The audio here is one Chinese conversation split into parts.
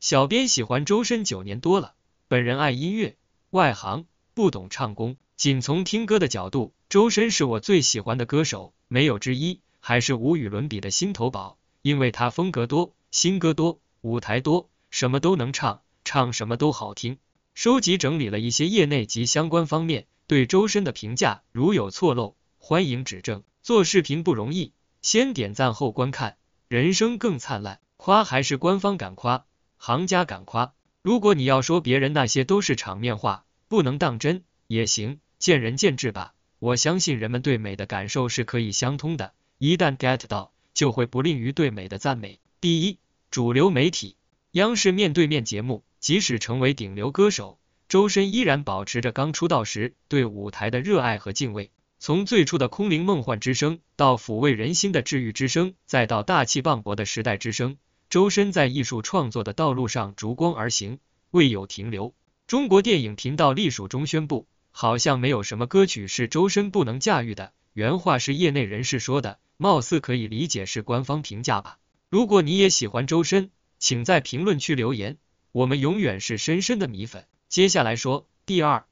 小编喜欢周深九年多了，本人爱音乐，外行不懂唱功，仅从听歌的角度，周深是我最喜欢的歌手，没有之一，还是无与伦比的心头宝。因为他风格多，新歌多，舞台多，什么都能唱，唱什么都好听。收集整理了一些业内及相关方面对周深的评价，如有错漏，欢迎指正。做视频不容易，先点赞后观看，人生更灿烂。夸还是官方敢夸。行家敢夸，如果你要说别人那些都是场面话，不能当真也行，见仁见智吧。我相信人们对美的感受是可以相通的，一旦 get 到，就会不吝于对美的赞美。第一，主流媒体，央视面对面节目，即使成为顶流歌手，周深依然保持着刚出道时对舞台的热爱和敬畏。从最初的空灵梦幻之声，到抚慰人心的治愈之声，再到大气磅礴的时代之声。周深在艺术创作的道路上逐光而行，未有停留。中国电影频道隶属中宣布，好像没有什么歌曲是周深不能驾驭的。原话是业内人士说的，貌似可以理解是官方评价吧。如果你也喜欢周深，请在评论区留言，我们永远是深深的米粉。接下来说第二，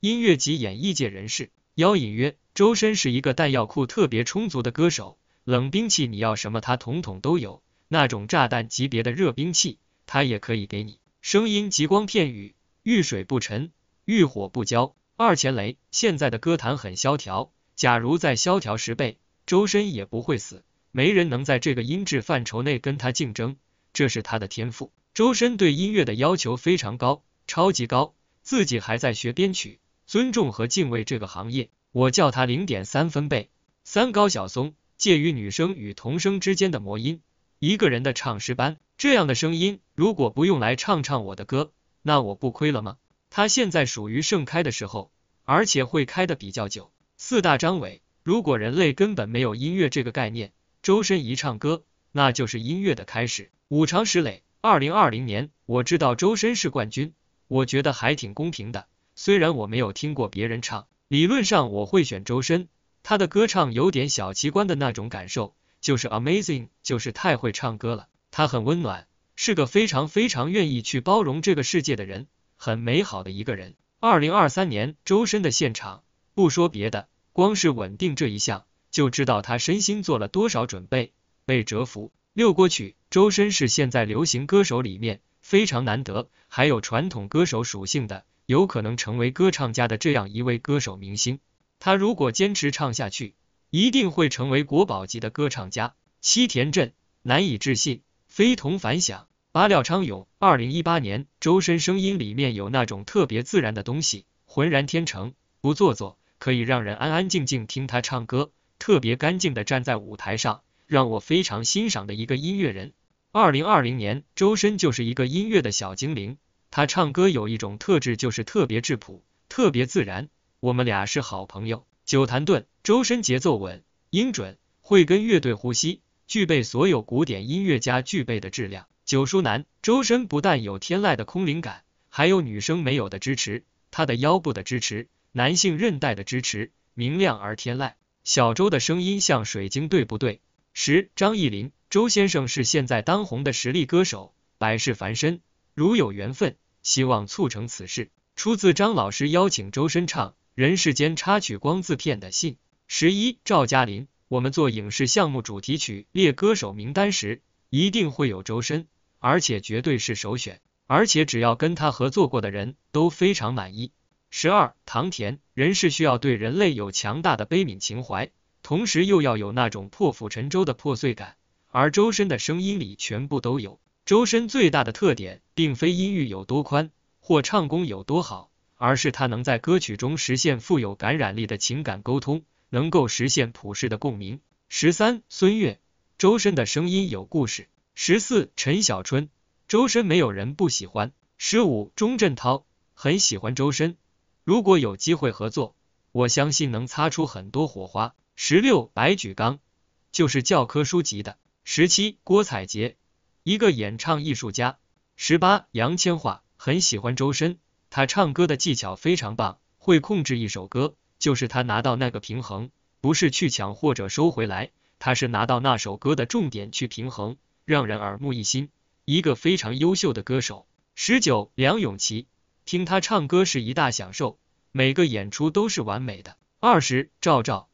音乐及演艺界人士邀引约，周深是一个弹药库特别充足的歌手，冷兵器你要什么他统统都有。那种炸弹级别的热兵器，他也可以给你。声音极光片羽，遇水不沉，遇火不焦。二钱雷，现在的歌坛很萧条，假如再萧条十倍，周深也不会死。没人能在这个音质范畴内跟他竞争，这是他的天赋。周深对音乐的要求非常高，超级高，自己还在学编曲，尊重和敬畏这个行业。我叫他零点三分贝。三高晓松，介于女声与童声之间的魔音。一个人的唱诗班，这样的声音如果不用来唱唱我的歌，那我不亏了吗？它现在属于盛开的时候，而且会开的比较久。四大张伟，如果人类根本没有音乐这个概念，周深一唱歌，那就是音乐的开始。五常石磊，二零二零年我知道周深是冠军，我觉得还挺公平的。虽然我没有听过别人唱，理论上我会选周深，他的歌唱有点小奇观的那种感受。就是 amazing，就是太会唱歌了。他很温暖，是个非常非常愿意去包容这个世界的人，很美好的一个人。二零二三年周深的现场，不说别的，光是稳定这一项，就知道他身心做了多少准备，被折服。六歌曲，周深是现在流行歌手里面非常难得，还有传统歌手属性的，有可能成为歌唱家的这样一位歌手明星。他如果坚持唱下去。一定会成为国宝级的歌唱家。七田镇难以置信，非同凡响。八廖昌永，二零一八年，周深声音里面有那种特别自然的东西，浑然天成，不做作，可以让人安安静静听他唱歌，特别干净的站在舞台上，让我非常欣赏的一个音乐人。二零二零年，周深就是一个音乐的小精灵，他唱歌有一种特质，就是特别质朴，特别自然。我们俩是好朋友。九坛盾周深节奏稳，音准会跟乐队呼吸，具备所有古典音乐家具备的质量。九叔男周深不但有天籁的空灵感，还有女生没有的支持，他的腰部的支持，男性韧带的支持，明亮而天籁。小周的声音像水晶，对不对？十张艺林周先生是现在当红的实力歌手，百事繁身，如有缘分，希望促成此事。出自张老师邀请周深唱。人世间插曲《光字片》的信。十一，赵嘉林，我们做影视项目主题曲列歌手名单时，一定会有周深，而且绝对是首选。而且只要跟他合作过的人都非常满意。十二，唐田，人是需要对人类有强大的悲悯情怀，同时又要有那种破釜沉舟的破碎感，而周深的声音里全部都有。周深最大的特点，并非音域有多宽，或唱功有多好。而是他能在歌曲中实现富有感染力的情感沟通，能够实现普世的共鸣。十三，孙悦，周深的声音有故事。十四，陈小春，周深没有人不喜欢。十五，钟镇涛很喜欢周深，如果有机会合作，我相信能擦出很多火花。十六，白举纲就是教科书级的。十七，郭采洁，一个演唱艺术家。十八，杨千嬅很喜欢周深。他唱歌的技巧非常棒，会控制一首歌，就是他拿到那个平衡，不是去抢或者收回来，他是拿到那首歌的重点去平衡，让人耳目一新，一个非常优秀的歌手。十九，梁咏琪，听他唱歌是一大享受，每个演出都是完美的。二十，赵照，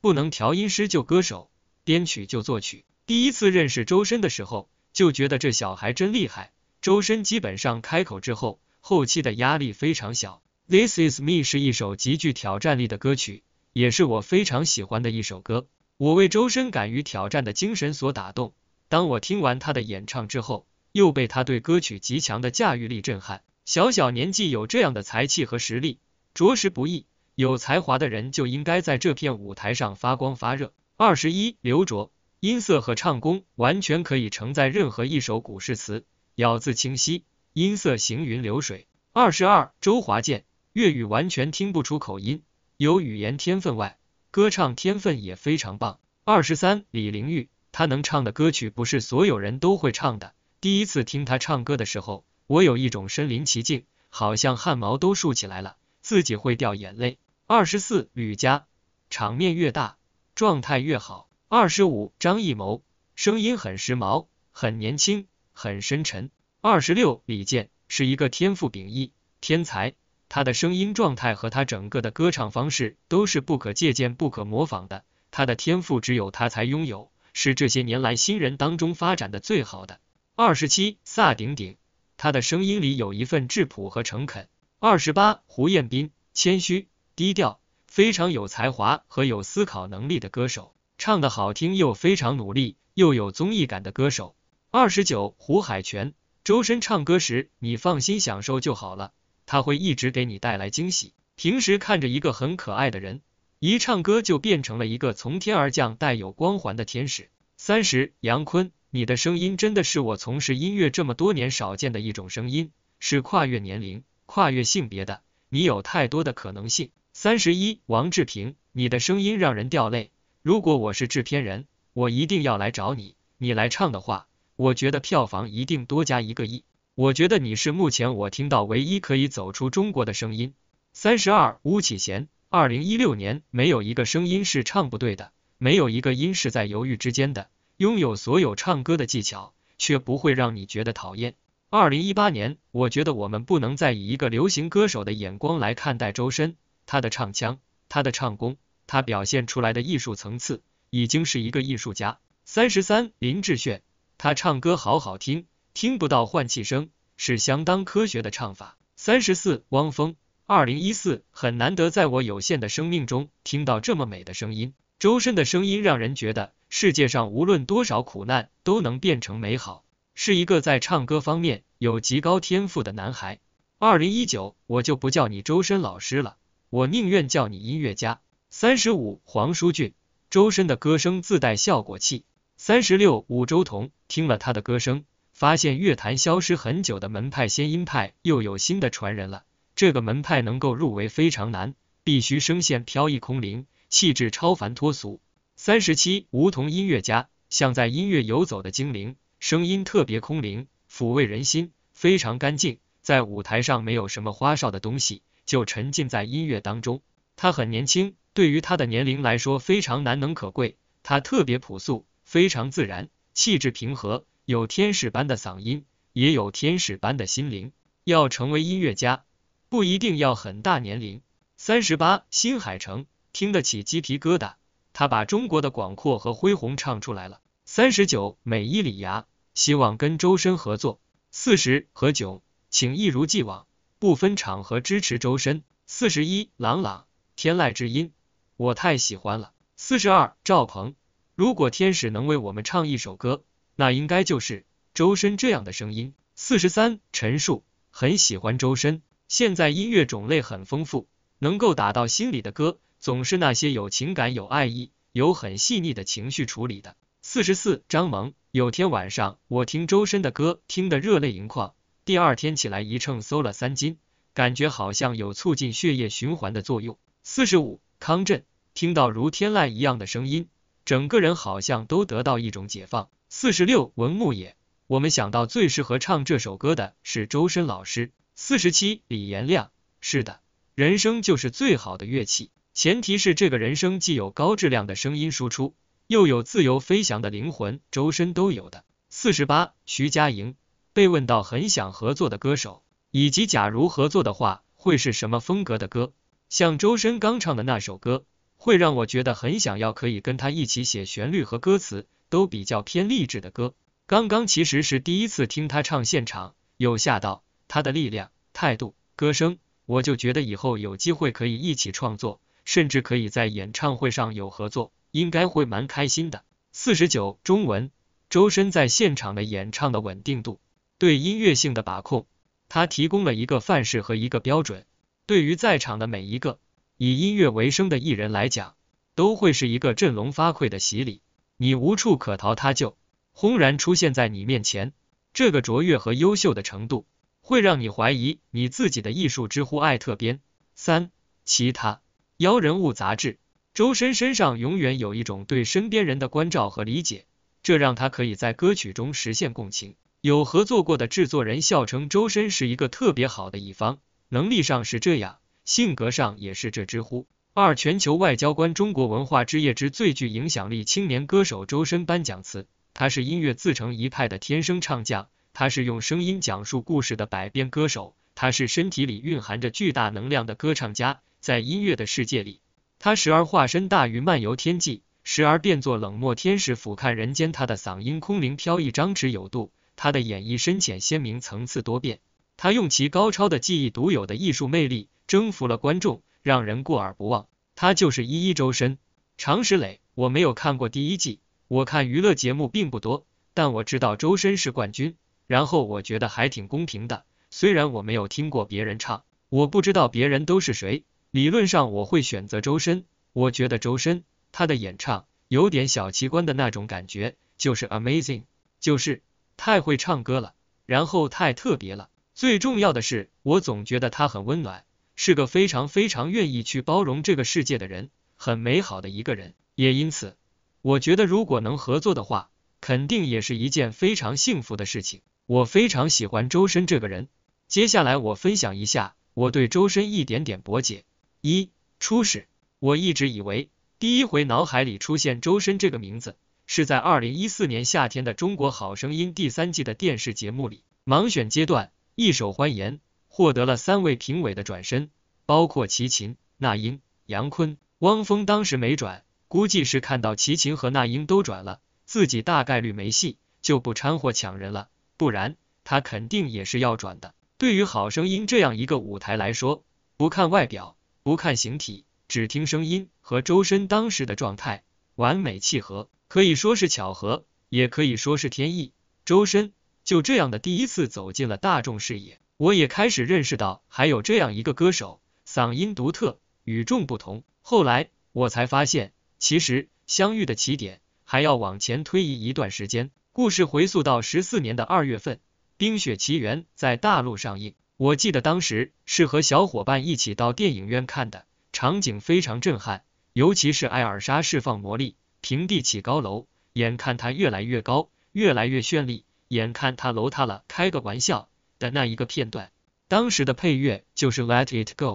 不能调音师就歌手，编曲就作曲。第一次认识周深的时候，就觉得这小孩真厉害。周深基本上开口之后。后期的压力非常小。This is me 是一首极具挑战力的歌曲，也是我非常喜欢的一首歌。我为周深敢于挑战的精神所打动。当我听完他的演唱之后，又被他对歌曲极强的驾驭力震撼。小小年纪有这样的才气和实力，着实不易。有才华的人就应该在这片舞台上发光发热。二十一，刘卓，音色和唱功完全可以承载任何一首古诗词，咬字清晰。音色行云流水。二十二，周华健粤语完全听不出口音，有语言天分外，歌唱天分也非常棒。二十三，李玲玉，她能唱的歌曲不是所有人都会唱的。第一次听她唱歌的时候，我有一种身临其境，好像汗毛都竖起来了，自己会掉眼泪。二十四，吕嘉，场面越大，状态越好。二十五，张艺谋，声音很时髦，很年轻，很深沉。二十六，李健是一个天赋秉异天才，他的声音状态和他整个的歌唱方式都是不可借鉴、不可模仿的。他的天赋只有他才拥有，是这些年来新人当中发展的最好的。二十七，萨顶顶，他的声音里有一份质朴和诚恳。二十八，胡彦斌，谦虚低调，非常有才华和有思考能力的歌手，唱得好听又非常努力，又有综艺感的歌手。二十九，胡海泉。周深唱歌时，你放心享受就好了，他会一直给你带来惊喜。平时看着一个很可爱的人，一唱歌就变成了一个从天而降、带有光环的天使。三十，杨坤，你的声音真的是我从事音乐这么多年少见的一种声音，是跨越年龄、跨越性别的，你有太多的可能性。三十一，王志平，你的声音让人掉泪，如果我是制片人，我一定要来找你，你来唱的话。我觉得票房一定多加一个亿。我觉得你是目前我听到唯一可以走出中国的声音。三十二，巫启贤，二零一六年没有一个声音是唱不对的，没有一个音是在犹豫之间的。拥有所有唱歌的技巧，却不会让你觉得讨厌。二零一八年，我觉得我们不能再以一个流行歌手的眼光来看待周深，他的唱腔，他的唱功，他表现出来的艺术层次，已经是一个艺术家。三十三，林志炫。他唱歌好好听，听不到换气声，是相当科学的唱法。三十四，汪峰，二零一四，很难得在我有限的生命中听到这么美的声音。周深的声音让人觉得世界上无论多少苦难都能变成美好，是一个在唱歌方面有极高天赋的男孩。二零一九，我就不叫你周深老师了，我宁愿叫你音乐家。三十五，黄舒骏，周深的歌声自带效果器。三十六，五周彤听了他的歌声，发现乐坛消失很久的门派仙音派又有新的传人了。这个门派能够入围非常难，必须声线飘逸空灵，气质超凡脱俗。三十七，梧桐音乐家像在音乐游走的精灵，声音特别空灵，抚慰人心，非常干净。在舞台上没有什么花哨的东西，就沉浸在音乐当中。他很年轻，对于他的年龄来说非常难能可贵。他特别朴素。非常自然，气质平和，有天使般的嗓音，也有天使般的心灵。要成为音乐家，不一定要很大年龄。三十八，新海城，听得起鸡皮疙瘩，他把中国的广阔和恢宏唱出来了。三十九，美伊里芽希望跟周深合作。四十，何炅，请一如既往，不分场合支持周深。四十一，朗朗，天籁之音，我太喜欢了。四十二，赵鹏。如果天使能为我们唱一首歌，那应该就是周深这样的声音。四十三，陈述很喜欢周深，现在音乐种类很丰富，能够打到心里的歌，总是那些有情感、有爱意、有很细腻的情绪处理的。四十四，张萌有天晚上我听周深的歌，听得热泪盈眶，第二天起来一秤搜了三斤，感觉好像有促进血液循环的作用。四十五，康震听到如天籁一样的声音。整个人好像都得到一种解放。四十六，文牧野，我们想到最适合唱这首歌的是周深老师。四十七，李延亮，是的，人声就是最好的乐器，前提是这个人声既有高质量的声音输出，又有自由飞翔的灵魂，周深都有的。四十八，徐佳莹，被问到很想合作的歌手，以及假如合作的话会是什么风格的歌，像周深刚唱的那首歌。会让我觉得很想要，可以跟他一起写旋律和歌词，都比较偏励志的歌。刚刚其实是第一次听他唱现场，有吓到他的力量、态度、歌声，我就觉得以后有机会可以一起创作，甚至可以在演唱会上有合作，应该会蛮开心的。四十九，中文，周深在现场的演唱的稳定度，对音乐性的把控，他提供了一个范式和一个标准，对于在场的每一个。以音乐为生的艺人来讲，都会是一个振聋发聩的洗礼。你无处可逃，他就轰然出现在你面前。这个卓越和优秀的程度，会让你怀疑你自己的艺术之乎。艾特编三其他妖人物杂志，周深身上永远有一种对身边人的关照和理解，这让他可以在歌曲中实现共情。有合作过的制作人笑称，周深是一个特别好的乙方，能力上是这样。性格上也是这知乎二全球外交官中国文化之夜之最具影响力青年歌手周深颁奖词，他是音乐自成一派的天生唱将，他是用声音讲述故事的百变歌手，他是身体里蕴含着巨大能量的歌唱家。在音乐的世界里，他时而化身大鱼漫游天际，时而变作冷漠天使俯瞰人间。他的嗓音空灵飘逸，张弛有度；他的演绎深浅鲜明，层次多变。他用其高超的技艺、独有的艺术魅力征服了观众，让人过耳不忘。他就是一一周深。常石磊，我没有看过第一季，我看娱乐节目并不多，但我知道周深是冠军。然后我觉得还挺公平的，虽然我没有听过别人唱，我不知道别人都是谁。理论上我会选择周深，我觉得周深他的演唱有点小器官的那种感觉，就是 amazing，就是太会唱歌了，然后太特别了。最重要的是，我总觉得他很温暖，是个非常非常愿意去包容这个世界的人，很美好的一个人。也因此，我觉得如果能合作的话，肯定也是一件非常幸福的事情。我非常喜欢周深这个人。接下来，我分享一下我对周深一点点薄解。一、初始，我一直以为第一回脑海里出现周深这个名字，是在二零一四年夏天的《中国好声音》第三季的电视节目里，盲选阶段。一首欢颜获得了三位评委的转身，包括齐秦、那英、杨坤、汪峰。当时没转，估计是看到齐秦和那英都转了，自己大概率没戏，就不掺和抢人了。不然他肯定也是要转的。对于好声音这样一个舞台来说，不看外表，不看形体，只听声音和周深当时的状态完美契合，可以说是巧合，也可以说是天意。周深。就这样的第一次走进了大众视野，我也开始认识到还有这样一个歌手，嗓音独特，与众不同。后来我才发现，其实相遇的起点还要往前推移一段时间。故事回溯到十四年的二月份，《冰雪奇缘》在大陆上映，我记得当时是和小伙伴一起到电影院看的，场景非常震撼，尤其是艾尔莎释放魔力，平地起高楼，眼看它越来越高，越来越绚丽。眼看他楼塌了，开个玩笑的那一个片段，当时的配乐就是《Let It Go》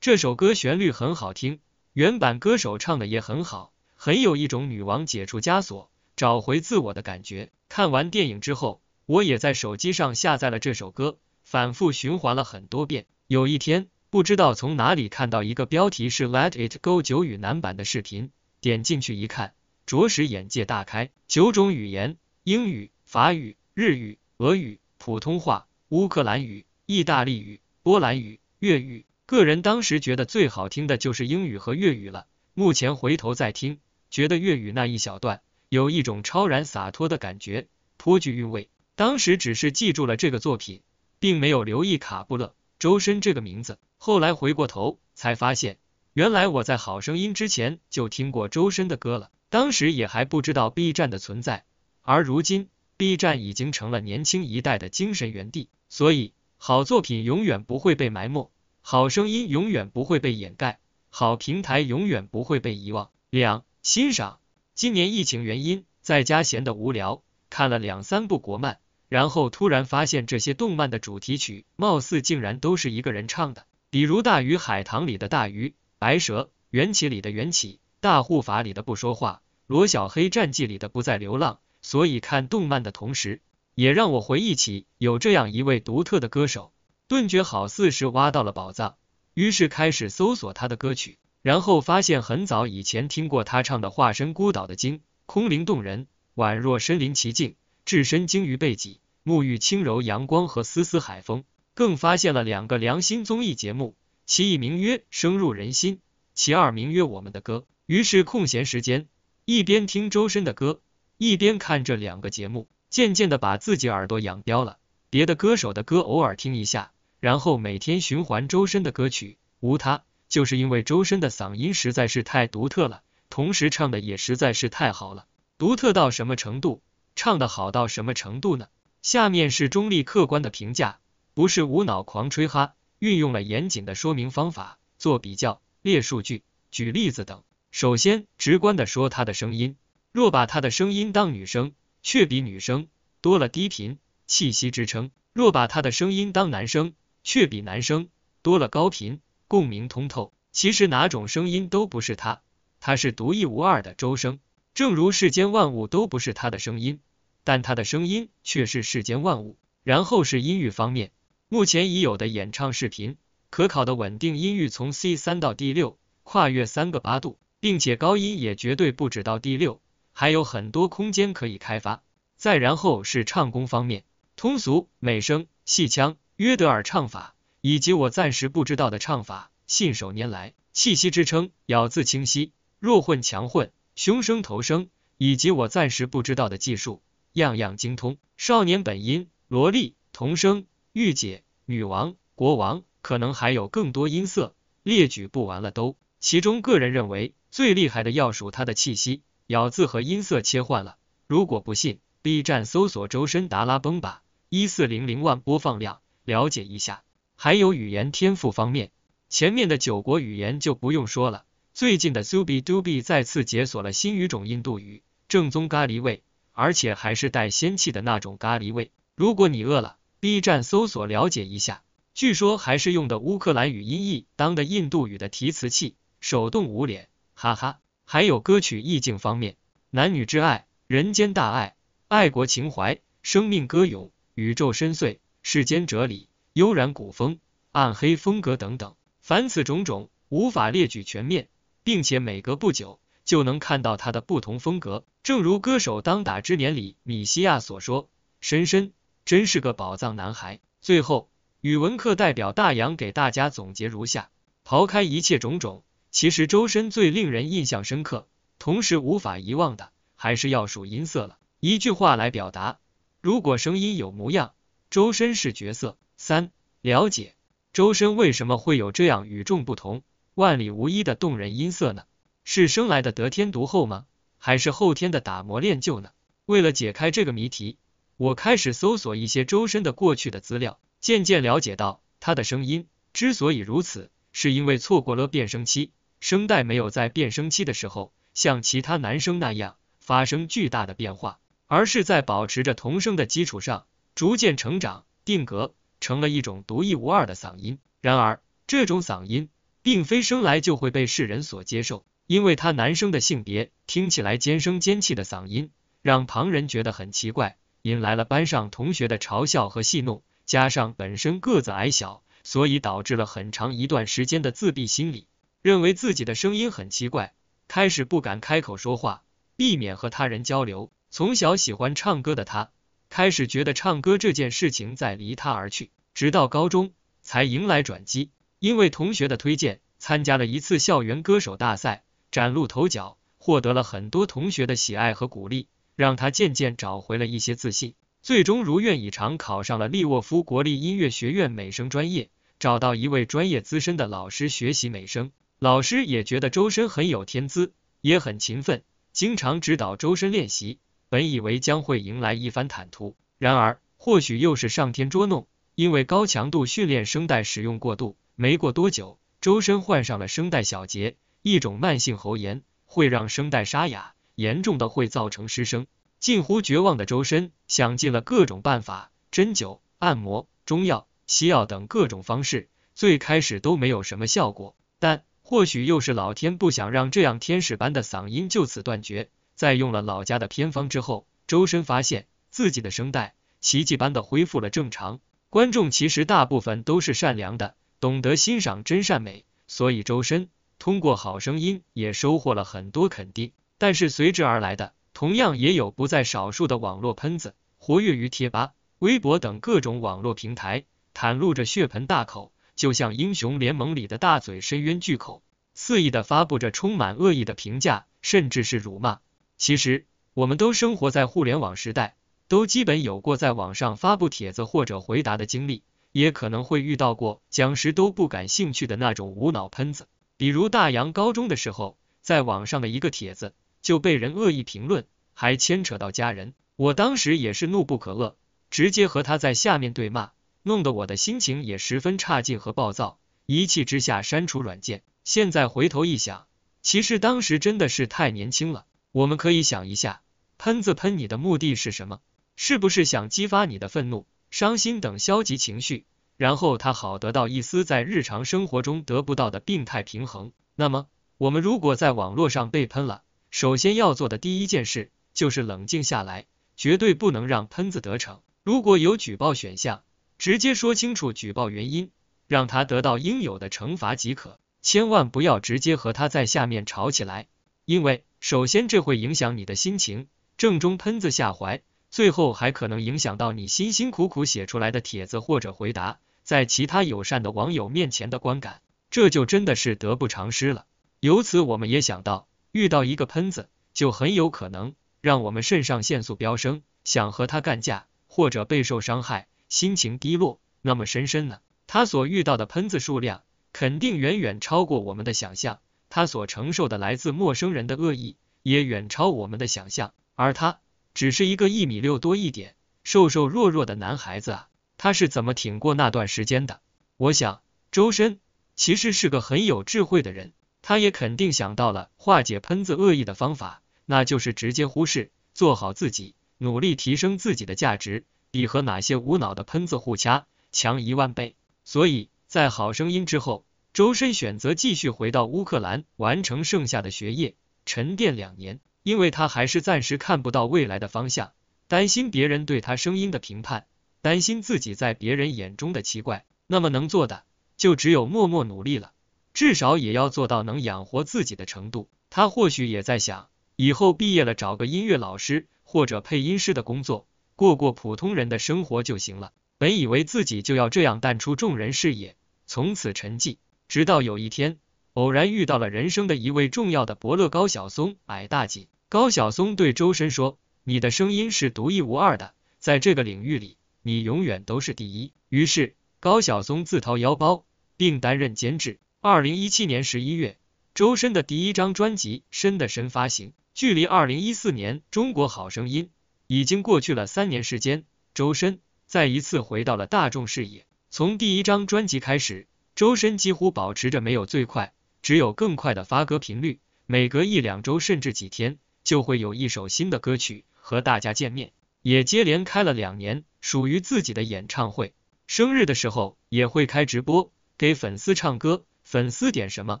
这首歌，旋律很好听，原版歌手唱的也很好，很有一种女王解除枷锁、找回自我的感觉。看完电影之后，我也在手机上下载了这首歌，反复循环了很多遍。有一天，不知道从哪里看到一个标题是《Let It Go》九语男版的视频，点进去一看，着实眼界大开，九种语言，英语、法语。日语、俄语、普通话、乌克兰语、意大利语、波兰语、粤语。个人当时觉得最好听的就是英语和粤语了。目前回头再听，觉得粤语那一小段有一种超然洒脱的感觉，颇具韵味。当时只是记住了这个作品，并没有留意卡布勒周深这个名字。后来回过头才发现，原来我在好声音之前就听过周深的歌了，当时也还不知道 B 站的存在，而如今。B 站已经成了年轻一代的精神源地，所以好作品永远不会被埋没，好声音永远不会被掩盖，好平台永远不会被遗忘。两欣赏，今年疫情原因，在家闲得无聊，看了两三部国漫，然后突然发现这些动漫的主题曲，貌似竟然都是一个人唱的，比如《大鱼海棠》里的大鱼，《白蛇缘起》里的缘起，《大护法》里的不说话，《罗小黑战记》里的不再流浪。所以看动漫的同时，也让我回忆起有这样一位独特的歌手，顿觉好似是挖到了宝藏，于是开始搜索他的歌曲，然后发现很早以前听过他唱的《化身孤岛的鲸》，空灵动人，宛若身临其境，置身鲸鱼背脊，沐浴轻柔阳光和丝丝海风。更发现了两个良心综艺节目，其一名曰《深入人心》，其二名曰《我们的歌》。于是空闲时间一边听周深的歌。一边看这两个节目，渐渐的把自己耳朵养刁了。别的歌手的歌偶尔听一下，然后每天循环周深的歌曲，无他，就是因为周深的嗓音实在是太独特了，同时唱的也实在是太好了。独特到什么程度？唱的好到什么程度呢？下面是中立客观的评价，不是无脑狂吹哈，运用了严谨的说明方法，做比较、列数据、举例子等。首先，直观的说他的声音。若把他的声音当女生，却比女生多了低频气息支撑；若把他的声音当男生，却比男生多了高频共鸣通透。其实哪种声音都不是他，他是独一无二的周生，正如世间万物都不是他的声音，但他的声音却是世间万物。然后是音域方面，目前已有的演唱视频可考的稳定音域从 C 三到 D 六，跨越三个八度，并且高音也绝对不止到 D 六。还有很多空间可以开发，再然后是唱功方面，通俗、美声、戏腔、约德尔唱法，以及我暂时不知道的唱法，信手拈来，气息支撑，咬字清晰，弱混强混，雄声头声，以及我暂时不知道的技术，样样精通。少年本音、萝莉、童声、御姐、女王、国王，可能还有更多音色，列举不完了都。其中，个人认为最厉害的要数他的气息。咬字和音色切换了，如果不信，B 站搜索周深达拉崩吧，一四零零万播放量，了解一下。还有语言天赋方面，前面的九国语言就不用说了，最近的 z u b i Dubi 再次解锁了新语种印度语，正宗咖喱味，而且还是带仙气的那种咖喱味。如果你饿了，B 站搜索了解一下，据说还是用的乌克兰语音译当的印度语的提词器，手动捂脸，哈哈。还有歌曲意境方面，男女之爱、人间大爱、爱国情怀、生命歌咏、宇宙深邃、世间哲理、悠然古风、暗黑风格等等，凡此种种无法列举全面，并且每隔不久就能看到他的不同风格。正如歌手当打之年里米西亚所说，深深真是个宝藏男孩。最后，语文课代表大洋给大家总结如下：抛开一切种种。其实周深最令人印象深刻，同时无法遗忘的，还是要数音色了。一句话来表达：如果声音有模样，周深是角色。三、了解周深为什么会有这样与众不同、万里无一的动人音色呢？是生来的得天独厚吗？还是后天的打磨练就呢？为了解开这个谜题，我开始搜索一些周深的过去的资料，渐渐了解到他的声音之所以如此，是因为错过了变声期。声带没有在变声期的时候像其他男生那样发生巨大的变化，而是在保持着童声的基础上逐渐成长，定格成了一种独一无二的嗓音。然而，这种嗓音并非生来就会被世人所接受，因为他男生的性别，听起来尖声尖气的嗓音让旁人觉得很奇怪，引来了班上同学的嘲笑和戏弄。加上本身个子矮小，所以导致了很长一段时间的自闭心理。认为自己的声音很奇怪，开始不敢开口说话，避免和他人交流。从小喜欢唱歌的他，开始觉得唱歌这件事情在离他而去。直到高中才迎来转机，因为同学的推荐，参加了一次校园歌手大赛，崭露头角，获得了很多同学的喜爱和鼓励，让他渐渐找回了一些自信。最终如愿以偿，考上了利沃夫国立音乐学院美声专业，找到一位专业资深的老师学习美声。老师也觉得周深很有天资，也很勤奋，经常指导周深练习。本以为将会迎来一番坦途，然而或许又是上天捉弄，因为高强度训练声带使用过度，没过多久，周深患上了声带小结，一种慢性喉炎，会让声带沙哑，严重的会造成失声。近乎绝望的周深想尽了各种办法，针灸、按摩、中药、西药等各种方式，最开始都没有什么效果，但。或许又是老天不想让这样天使般的嗓音就此断绝，在用了老家的偏方之后，周深发现自己的声带奇迹般的恢复了正常。观众其实大部分都是善良的，懂得欣赏真善美，所以周深通过好声音也收获了很多肯定。但是随之而来的，同样也有不在少数的网络喷子活跃于贴吧、微博等各种网络平台，袒露着血盆大口。就像英雄联盟里的大嘴深渊巨口，肆意的发布着充满恶意的评价，甚至是辱骂。其实，我们都生活在互联网时代，都基本有过在网上发布帖子或者回答的经历，也可能会遇到过讲师都不感兴趣的那种无脑喷子。比如，大洋高中的时候，在网上的一个帖子就被人恶意评论，还牵扯到家人，我当时也是怒不可遏，直接和他在下面对骂。弄得我的心情也十分差劲和暴躁，一气之下删除软件。现在回头一想，其实当时真的是太年轻了。我们可以想一下，喷子喷你的目的是什么？是不是想激发你的愤怒、伤心等消极情绪，然后他好得到一丝在日常生活中得不到的病态平衡？那么，我们如果在网络上被喷了，首先要做的第一件事就是冷静下来，绝对不能让喷子得逞。如果有举报选项。直接说清楚举报原因，让他得到应有的惩罚即可，千万不要直接和他在下面吵起来，因为首先这会影响你的心情，正中喷子下怀，最后还可能影响到你辛辛苦苦写出来的帖子或者回答在其他友善的网友面前的观感，这就真的是得不偿失了。由此我们也想到，遇到一个喷子就很有可能让我们肾上腺素飙升，想和他干架或者备受伤害。心情低落，那么深深呢？他所遇到的喷子数量肯定远远超过我们的想象，他所承受的来自陌生人的恶意也远超我们的想象。而他只是一个一米六多一点、瘦瘦弱弱的男孩子啊！他是怎么挺过那段时间的？我想，周深其实是个很有智慧的人，他也肯定想到了化解喷子恶意的方法，那就是直接忽视，做好自己，努力提升自己的价值。比和哪些无脑的喷子互掐强一万倍。所以在好声音之后，周深选择继续回到乌克兰完成剩下的学业，沉淀两年，因为他还是暂时看不到未来的方向，担心别人对他声音的评判，担心自己在别人眼中的奇怪。那么能做的就只有默默努力了，至少也要做到能养活自己的程度。他或许也在想，以后毕业了找个音乐老师或者配音师的工作。过过普通人的生活就行了。本以为自己就要这样淡出众人视野，从此沉寂。直到有一天，偶然遇到了人生的一位重要的伯乐高晓松、矮大姐。高晓松对周深说：“你的声音是独一无二的，在这个领域里，你永远都是第一。”于是，高晓松自掏腰包，并担任监制。二零一七年十一月，周深的第一张专辑《深的深》发行。距离二零一四年《中国好声音》。已经过去了三年时间，周深再一次回到了大众视野。从第一张专辑开始，周深几乎保持着没有最快，只有更快的发歌频率。每隔一两周甚至几天，就会有一首新的歌曲和大家见面。也接连开了两年属于自己的演唱会，生日的时候也会开直播给粉丝唱歌，粉丝点什么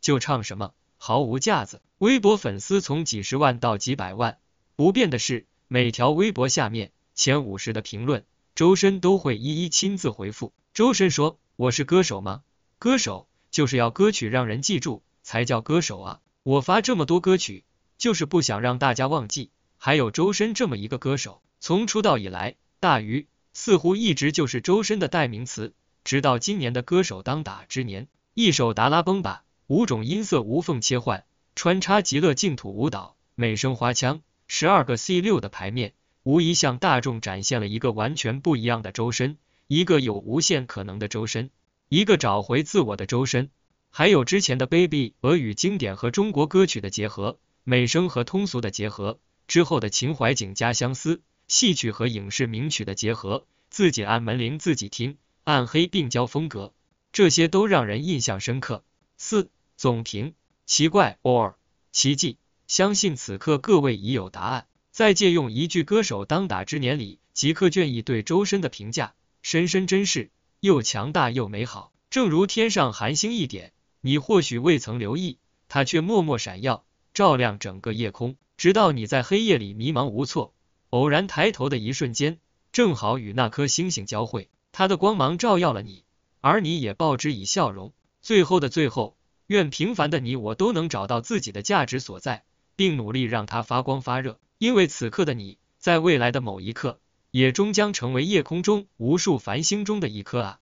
就唱什么，毫无架子。微博粉丝从几十万到几百万，不变的是。每条微博下面前五十的评论，周深都会一一亲自回复。周深说：“我是歌手吗？歌手就是要歌曲让人记住才叫歌手啊！我发这么多歌曲，就是不想让大家忘记还有周深这么一个歌手。从出道以来，大鱼似乎一直就是周深的代名词，直到今年的歌手当打之年，一首《达拉崩吧》，五种音色无缝切换，穿插极乐净土舞蹈，美声花腔。”十二个 C 六的牌面，无疑向大众展现了一个完全不一样的周深，一个有无限可能的周深，一个找回自我的周深。还有之前的 Baby 俄语经典和中国歌曲的结合，美声和通俗的结合，之后的秦淮景加相思，戏曲和影视名曲的结合，自己按门铃自己听，暗黑病娇风格，这些都让人印象深刻。四总评：奇怪 or 奇迹。相信此刻各位已有答案。再借用一句歌手当打之年里吉克隽逸对周深的评价：深深真是又强大又美好。正如天上繁星一点，你或许未曾留意，它却默默闪耀，照亮整个夜空。直到你在黑夜里迷茫无措，偶然抬头的一瞬间，正好与那颗星星交汇，它的光芒照耀了你，而你也报之以笑容。最后的最后，愿平凡的你我都能找到自己的价值所在。并努力让它发光发热，因为此刻的你在未来的某一刻，也终将成为夜空中无数繁星中的一颗啊！